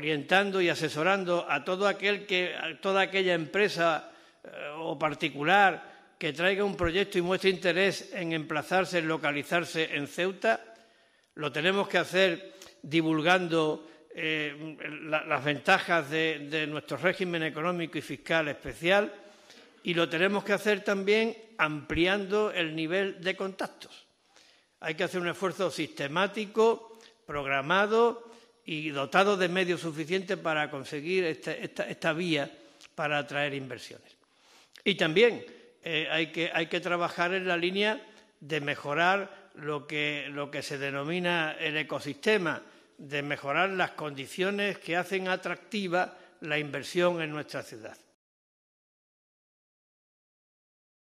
orientando y asesorando a todo aquel que, a toda aquella empresa eh, o particular que traiga un proyecto y muestre interés en emplazarse, en localizarse en Ceuta? ¿Lo tenemos que hacer divulgando eh, las ventajas de, de nuestro régimen económico y fiscal especial? Y lo tenemos que hacer también ampliando el nivel de contactos. Hay que hacer un esfuerzo sistemático, programado, y dotado de medios suficientes para conseguir este, esta, vía para atraer inversiones. Y también eh, hay, que, trabajar en la línea de mejorar lo que se denomina el ecosistema, de mejorar las condiciones que hacen atractiva la inversión en nuestra ciudad.